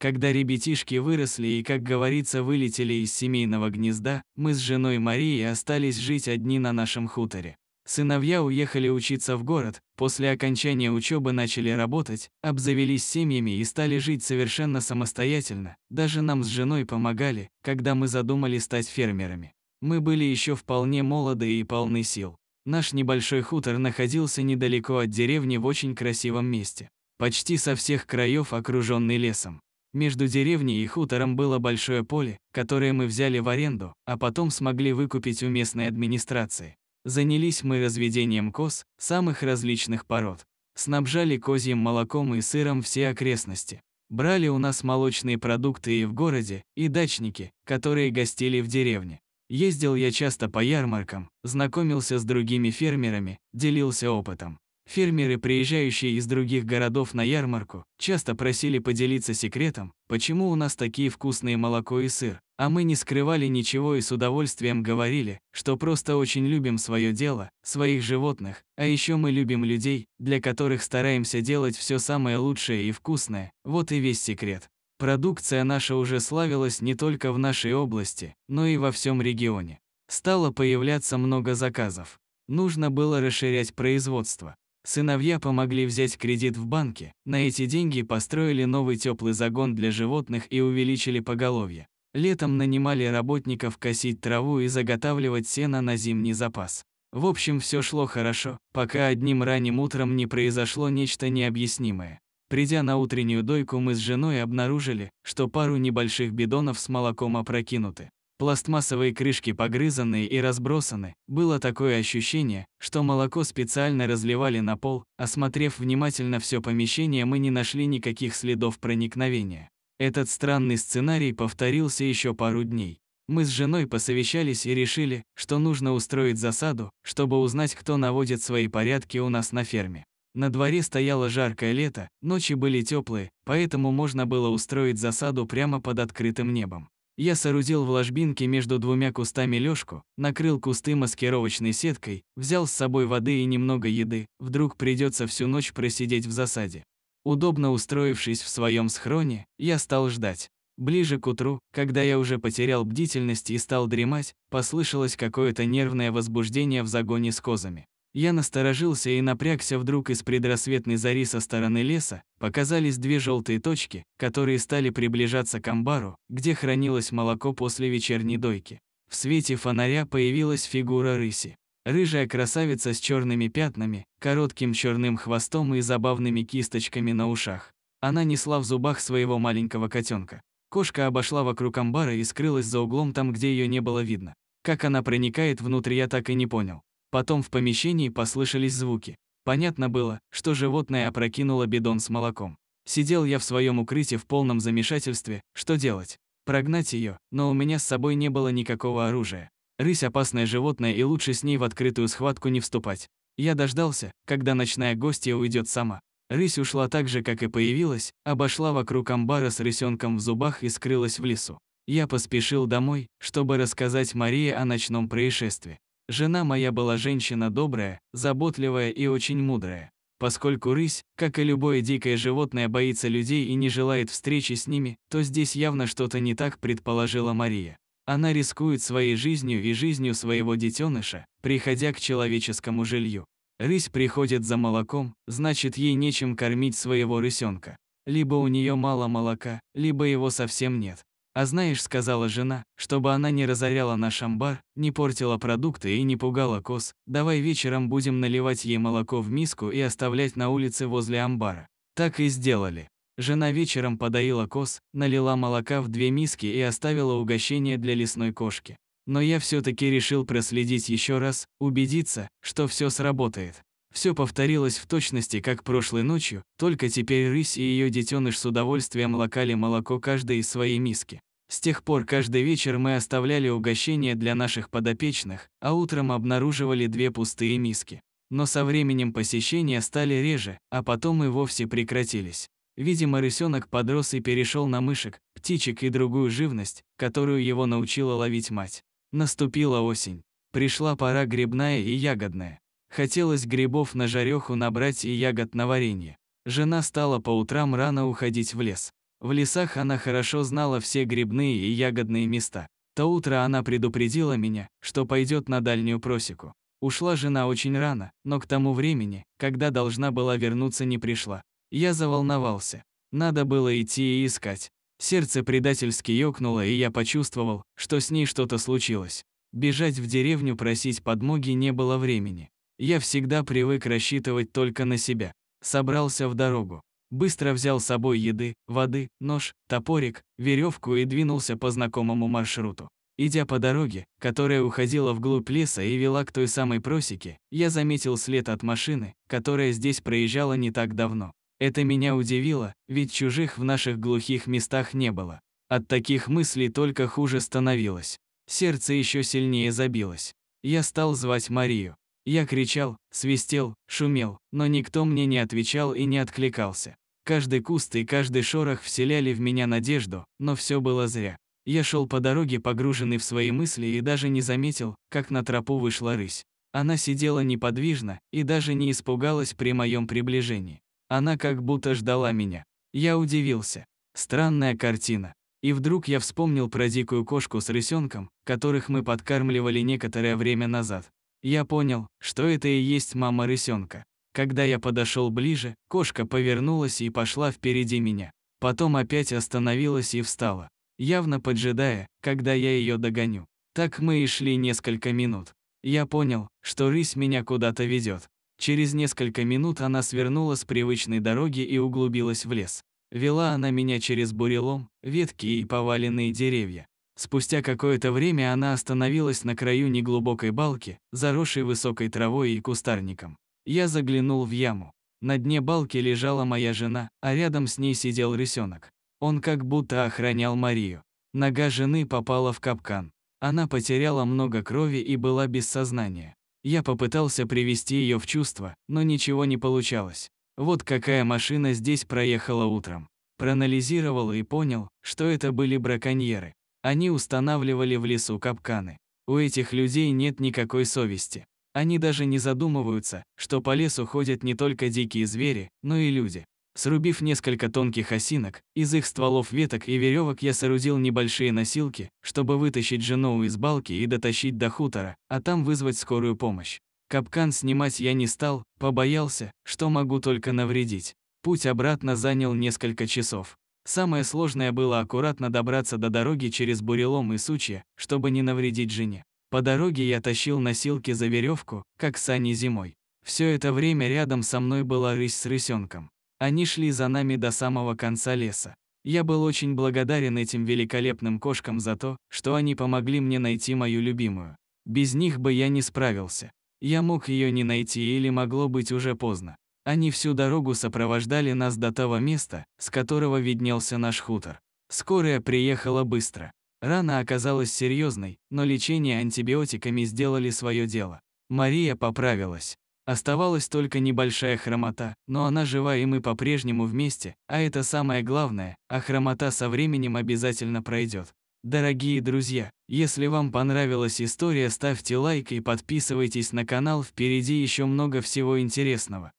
Когда ребятишки выросли и, как говорится, вылетели из семейного гнезда, мы с женой Марией остались жить одни на нашем хуторе. Сыновья уехали учиться в город, после окончания учебы начали работать, обзавелись семьями и стали жить совершенно самостоятельно, даже нам с женой помогали, когда мы задумали стать фермерами. Мы были еще вполне молоды и полны сил. Наш небольшой хутор находился недалеко от деревни в очень красивом месте, почти со всех краев окруженный лесом. Между деревней и хутором было большое поле, которое мы взяли в аренду, а потом смогли выкупить у местной администрации. Занялись мы разведением коз самых различных пород. Снабжали козьим молоком и сыром все окрестности. Брали у нас молочные продукты и в городе, и дачники, которые гостили в деревне. Ездил я часто по ярмаркам, знакомился с другими фермерами, делился опытом. Фермеры, приезжающие из других городов на ярмарку, часто просили поделиться секретом, почему у нас такие вкусные молоко и сыр, а мы не скрывали ничего и с удовольствием говорили, что просто очень любим свое дело, своих животных, а еще мы любим людей, для которых стараемся делать все самое лучшее и вкусное, вот и весь секрет. Продукция наша уже славилась не только в нашей области, но и во всем регионе. Стало появляться много заказов. Нужно было расширять производство. Сыновья помогли взять кредит в банке, на эти деньги построили новый теплый загон для животных и увеличили поголовье. Летом нанимали работников косить траву и заготавливать сено на зимний запас. В общем, все шло хорошо, пока одним ранним утром не произошло нечто необъяснимое. Придя на утреннюю дойку, мы с женой обнаружили, что пару небольших бидонов с молоком опрокинуты. Пластмассовые крышки погрызаны и разбросаны. Было такое ощущение, что молоко специально разливали на пол. Осмотрев внимательно все помещение, мы не нашли никаких следов проникновения. Этот странный сценарий повторился еще пару дней. Мы с женой посовещались и решили, что нужно устроить засаду, чтобы узнать, кто наводит свои порядки у нас на ферме. На дворе стояло жаркое лето, ночи были теплые, поэтому можно было устроить засаду прямо под открытым небом. Я соорудил в ложбинке между двумя кустами лёжку, накрыл кусты маскировочной сеткой, взял с собой воды и немного еды, вдруг придется всю ночь просидеть в засаде. Удобно устроившись в своем схроне, я стал ждать. Ближе к утру, когда я уже потерял бдительность и стал дремать, послышалось какое-то нервное возбуждение в загоне с козами. Я насторожился и напрягся вдруг из предрассветной зари со стороны леса, показались две желтые точки, которые стали приближаться к амбару, где хранилось молоко после вечерней дойки. В свете фонаря появилась фигура рыси. Рыжая красавица с черными пятнами, коротким черным хвостом и забавными кисточками на ушах. Она несла в зубах своего маленького котенка. Кошка обошла вокруг амбара и скрылась за углом там, где ее не было видно. Как она проникает внутрь, я так и не понял. Потом в помещении послышались звуки. Понятно было, что животное опрокинуло бидон с молоком. Сидел я в своем укрытии в полном замешательстве, что делать? Прогнать ее, но у меня с собой не было никакого оружия. Рысь – опасное животное и лучше с ней в открытую схватку не вступать. Я дождался, когда ночная гостья уйдет сама. Рысь ушла так же, как и появилась, обошла вокруг амбара с рысенком в зубах и скрылась в лесу. Я поспешил домой, чтобы рассказать Марии о ночном происшествии. Жена моя была женщина добрая, заботливая и очень мудрая. Поскольку рысь, как и любое дикое животное, боится людей и не желает встречи с ними, то здесь явно что-то не так предположила Мария. Она рискует своей жизнью и жизнью своего детеныша, приходя к человеческому жилью. Рысь приходит за молоком, значит ей нечем кормить своего рысенка. Либо у нее мало молока, либо его совсем нет. «А знаешь, сказала жена, чтобы она не разоряла наш амбар, не портила продукты и не пугала коз, давай вечером будем наливать ей молоко в миску и оставлять на улице возле амбара». Так и сделали. Жена вечером подоила коз, налила молока в две миски и оставила угощение для лесной кошки. Но я все-таки решил проследить еще раз, убедиться, что все сработает. Все повторилось в точности, как прошлой ночью, только теперь рысь и ее детеныш с удовольствием лакали молоко каждой из своей миски. С тех пор каждый вечер мы оставляли угощение для наших подопечных, а утром обнаруживали две пустые миски. Но со временем посещения стали реже, а потом и вовсе прекратились. Видимо, рысенок подрос и перешел на мышек, птичек и другую живность, которую его научила ловить мать. Наступила осень. Пришла пора грибная и ягодная. Хотелось грибов на жареху набрать и ягод на варенье. Жена стала по утрам рано уходить в лес. В лесах она хорошо знала все грибные и ягодные места. То утро она предупредила меня, что пойдет на дальнюю просеку. Ушла жена очень рано, но к тому времени, когда должна была вернуться, не пришла. Я заволновался. Надо было идти и искать. Сердце предательски ёкнуло, и я почувствовал, что с ней что-то случилось. Бежать в деревню просить подмоги не было времени. Я всегда привык рассчитывать только на себя. Собрался в дорогу. Быстро взял с собой еды, воды, нож, топорик, веревку и двинулся по знакомому маршруту. Идя по дороге, которая уходила вглубь леса и вела к той самой просеке, я заметил след от машины, которая здесь проезжала не так давно. Это меня удивило, ведь чужих в наших глухих местах не было. От таких мыслей только хуже становилось. Сердце еще сильнее забилось. Я стал звать Марию. Я кричал, свистел, шумел, но никто мне не отвечал и не откликался. Каждый куст и каждый шорох вселяли в меня надежду, но все было зря. Я шел по дороге, погруженный в свои мысли, и даже не заметил, как на тропу вышла рысь. Она сидела неподвижно и даже не испугалась при моем приближении. Она как будто ждала меня. Я удивился. Странная картина. И вдруг я вспомнил про дикую кошку с рысенком, которых мы подкармливали некоторое время назад. Я понял, что это и есть мама рысенка. Когда я подошел ближе, кошка повернулась и пошла впереди меня. Потом опять остановилась и встала, явно поджидая, когда я ее догоню. Так мы и шли несколько минут. Я понял, что рысь меня куда-то ведет. Через несколько минут она свернула с привычной дороги и углубилась в лес. Вела она меня через бурелом, ветки и поваленные деревья. Спустя какое-то время она остановилась на краю неглубокой балки, заросшей высокой травой и кустарником. Я заглянул в яму. На дне балки лежала моя жена, а рядом с ней сидел рисенок. Он как будто охранял Марию. Нога жены попала в капкан. Она потеряла много крови и была без сознания. Я попытался привести ее в чувство, но ничего не получалось. Вот какая машина здесь проехала утром. Проанализировал и понял, что это были браконьеры. Они устанавливали в лесу капканы. У этих людей нет никакой совести. Они даже не задумываются, что по лесу ходят не только дикие звери, но и люди. Срубив несколько тонких осинок, из их стволов веток и веревок я соорудил небольшие носилки, чтобы вытащить жену из балки и дотащить до хутора, а там вызвать скорую помощь. Капкан снимать я не стал, побоялся, что могу только навредить. Путь обратно занял несколько часов. Самое сложное было аккуратно добраться до дороги через бурелом и сучья, чтобы не навредить жене. По дороге я тащил носилки за веревку, как сани зимой. Все это время рядом со мной была рысь с рысенком. Они шли за нами до самого конца леса. Я был очень благодарен этим великолепным кошкам за то, что они помогли мне найти мою любимую. Без них бы я не справился. Я мог ее не найти или могло быть уже поздно. Они всю дорогу сопровождали нас до того места, с которого виднелся наш хутор. Скорая приехала быстро. Рана оказалась серьезной, но лечение антибиотиками сделали свое дело. Мария поправилась. Оставалась только небольшая хромота, но она жива и мы по-прежнему вместе, а это самое главное, а хромота со временем обязательно пройдет. Дорогие друзья, если вам понравилась история, ставьте лайк и подписывайтесь на канал, впереди еще много всего интересного.